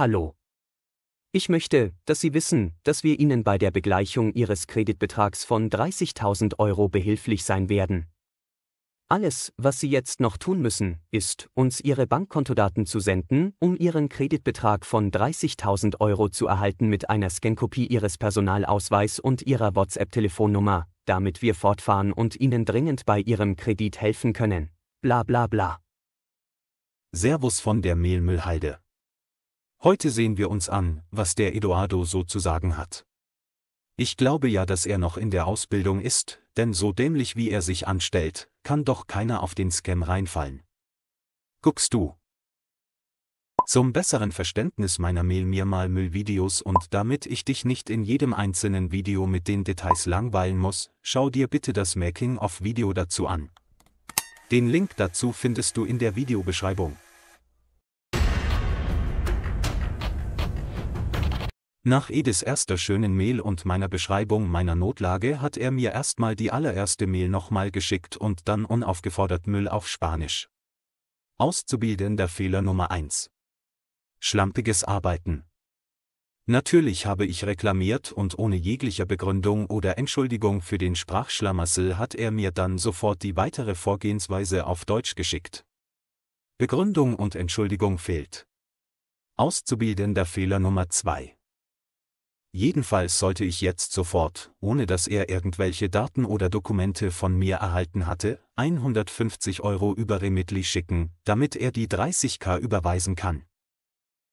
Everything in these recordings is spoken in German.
Hallo. Ich möchte, dass Sie wissen, dass wir Ihnen bei der Begleichung Ihres Kreditbetrags von 30.000 Euro behilflich sein werden. Alles, was Sie jetzt noch tun müssen, ist, uns Ihre Bankkontodaten zu senden, um Ihren Kreditbetrag von 30.000 Euro zu erhalten mit einer Scankopie Ihres Personalausweis und Ihrer WhatsApp-Telefonnummer, damit wir fortfahren und Ihnen dringend bei Ihrem Kredit helfen können. Bla bla bla. Servus von der Mehlmüllhalde. Heute sehen wir uns an, was der Eduardo so zu sagen hat. Ich glaube ja, dass er noch in der Ausbildung ist, denn so dämlich wie er sich anstellt, kann doch keiner auf den Scam reinfallen. Guckst du. Zum besseren Verständnis meiner Mail mir mal Müllvideos und damit ich dich nicht in jedem einzelnen Video mit den Details langweilen muss, schau dir bitte das Making-of-Video dazu an. Den Link dazu findest du in der Videobeschreibung. Nach Edis erster schönen Mail und meiner Beschreibung meiner Notlage hat er mir erstmal die allererste Mail nochmal geschickt und dann unaufgefordert Müll auf Spanisch. Auszubildender Fehler Nummer 1. Schlampiges Arbeiten. Natürlich habe ich reklamiert und ohne jeglicher Begründung oder Entschuldigung für den Sprachschlamassel hat er mir dann sofort die weitere Vorgehensweise auf Deutsch geschickt. Begründung und Entschuldigung fehlt. Auszubildender Fehler Nummer 2. Jedenfalls sollte ich jetzt sofort, ohne dass er irgendwelche Daten oder Dokumente von mir erhalten hatte, 150 Euro über Remitly schicken, damit er die 30k überweisen kann.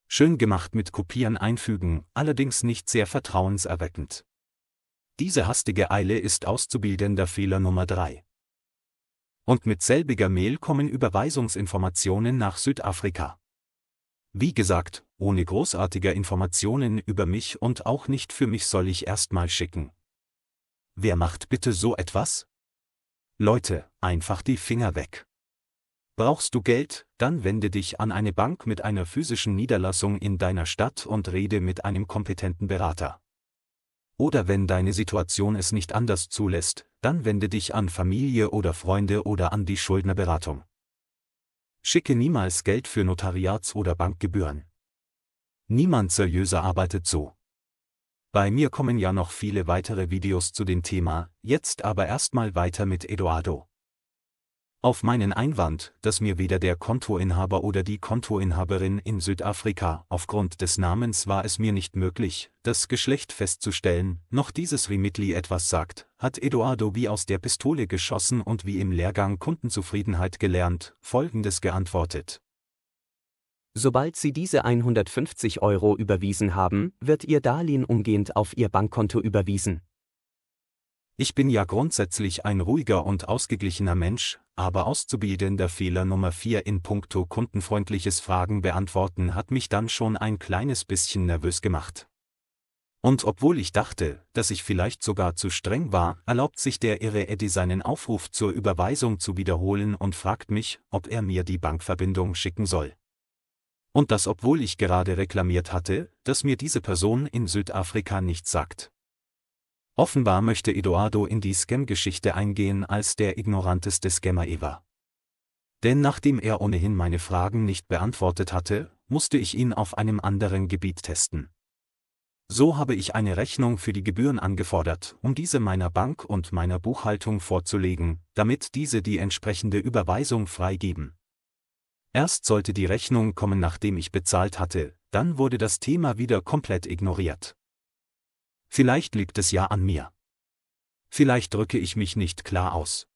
Schön gemacht mit Kopieren einfügen, allerdings nicht sehr vertrauenserweckend. Diese hastige Eile ist auszubildender Fehler Nummer 3. Und mit selbiger Mail kommen Überweisungsinformationen nach Südafrika. Wie gesagt, ohne großartiger Informationen über mich und auch nicht für mich soll ich erstmal schicken. Wer macht bitte so etwas? Leute, einfach die Finger weg. Brauchst du Geld, dann wende dich an eine Bank mit einer physischen Niederlassung in deiner Stadt und rede mit einem kompetenten Berater. Oder wenn deine Situation es nicht anders zulässt, dann wende dich an Familie oder Freunde oder an die Schuldnerberatung. Schicke niemals Geld für Notariats- oder Bankgebühren. Niemand seriöser arbeitet so. Bei mir kommen ja noch viele weitere Videos zu dem Thema, jetzt aber erstmal weiter mit Eduardo. Auf meinen Einwand, dass mir weder der Kontoinhaber oder die Kontoinhaberin in Südafrika, aufgrund des Namens war es mir nicht möglich, das Geschlecht festzustellen, noch dieses Remitli etwas sagt, hat Eduardo wie aus der Pistole geschossen und wie im Lehrgang Kundenzufriedenheit gelernt, folgendes geantwortet. Sobald Sie diese 150 Euro überwiesen haben, wird Ihr Darlehen umgehend auf Ihr Bankkonto überwiesen. Ich bin ja grundsätzlich ein ruhiger und ausgeglichener Mensch, aber auszubildender Fehler Nummer 4 in puncto kundenfreundliches Fragen beantworten hat mich dann schon ein kleines bisschen nervös gemacht. Und obwohl ich dachte, dass ich vielleicht sogar zu streng war, erlaubt sich der irre Eddie seinen Aufruf zur Überweisung zu wiederholen und fragt mich, ob er mir die Bankverbindung schicken soll. Und das obwohl ich gerade reklamiert hatte, dass mir diese Person in Südafrika nichts sagt. Offenbar möchte Eduardo in die Scam-Geschichte eingehen als der ignoranteste Scammer ever. Denn nachdem er ohnehin meine Fragen nicht beantwortet hatte, musste ich ihn auf einem anderen Gebiet testen. So habe ich eine Rechnung für die Gebühren angefordert, um diese meiner Bank und meiner Buchhaltung vorzulegen, damit diese die entsprechende Überweisung freigeben. Erst sollte die Rechnung kommen, nachdem ich bezahlt hatte, dann wurde das Thema wieder komplett ignoriert. Vielleicht liegt es ja an mir. Vielleicht drücke ich mich nicht klar aus.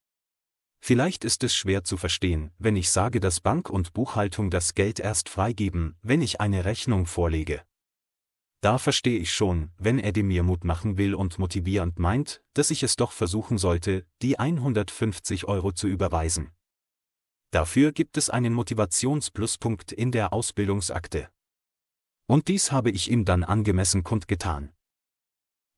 Vielleicht ist es schwer zu verstehen, wenn ich sage, dass Bank und Buchhaltung das Geld erst freigeben, wenn ich eine Rechnung vorlege. Da verstehe ich schon, wenn Eddie mir Mut machen will und motivierend meint, dass ich es doch versuchen sollte, die 150 Euro zu überweisen. Dafür gibt es einen Motivationspluspunkt in der Ausbildungsakte. Und dies habe ich ihm dann angemessen kundgetan.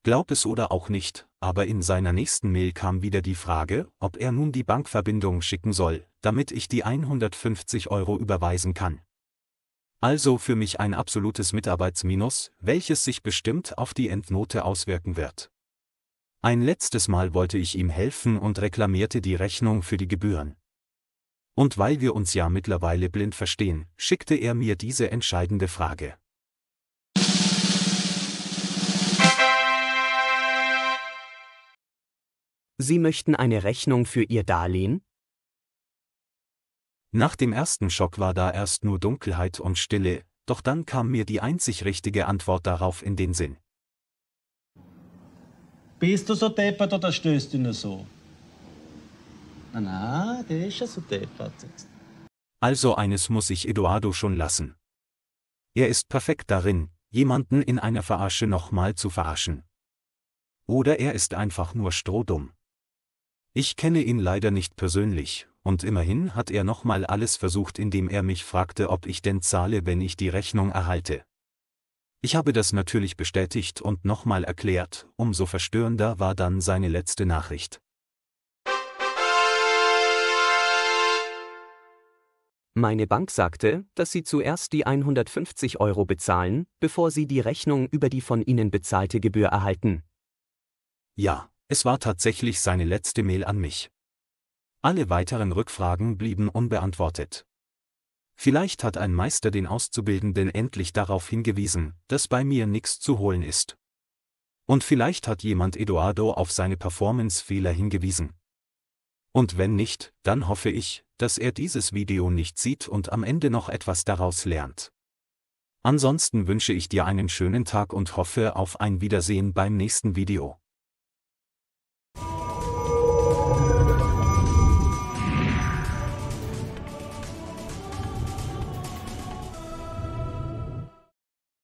Glaub es oder auch nicht, aber in seiner nächsten Mail kam wieder die Frage, ob er nun die Bankverbindung schicken soll, damit ich die 150 Euro überweisen kann. Also für mich ein absolutes Mitarbeitsminus, welches sich bestimmt auf die Endnote auswirken wird. Ein letztes Mal wollte ich ihm helfen und reklamierte die Rechnung für die Gebühren. Und weil wir uns ja mittlerweile blind verstehen, schickte er mir diese entscheidende Frage. Sie möchten eine Rechnung für Ihr Darlehen? Nach dem ersten Schock war da erst nur Dunkelheit und Stille, doch dann kam mir die einzig richtige Antwort darauf in den Sinn. Bist du so deppert oder stößt du nur so? Na, na, der ist ja so deppert. Also eines muss ich Eduardo schon lassen. Er ist perfekt darin, jemanden in einer Verarsche nochmal zu verarschen. Oder er ist einfach nur strohdumm. Ich kenne ihn leider nicht persönlich, und immerhin hat er nochmal alles versucht, indem er mich fragte, ob ich denn zahle, wenn ich die Rechnung erhalte. Ich habe das natürlich bestätigt und nochmal erklärt, umso verstörender war dann seine letzte Nachricht. Meine Bank sagte, dass sie zuerst die 150 Euro bezahlen, bevor sie die Rechnung über die von ihnen bezahlte Gebühr erhalten. Ja, es war tatsächlich seine letzte Mail an mich. Alle weiteren Rückfragen blieben unbeantwortet. Vielleicht hat ein Meister den Auszubildenden endlich darauf hingewiesen, dass bei mir nichts zu holen ist. Und vielleicht hat jemand Eduardo auf seine Performance-Fehler hingewiesen. Und wenn nicht, dann hoffe ich, dass er dieses Video nicht sieht und am Ende noch etwas daraus lernt. Ansonsten wünsche ich dir einen schönen Tag und hoffe auf ein Wiedersehen beim nächsten Video.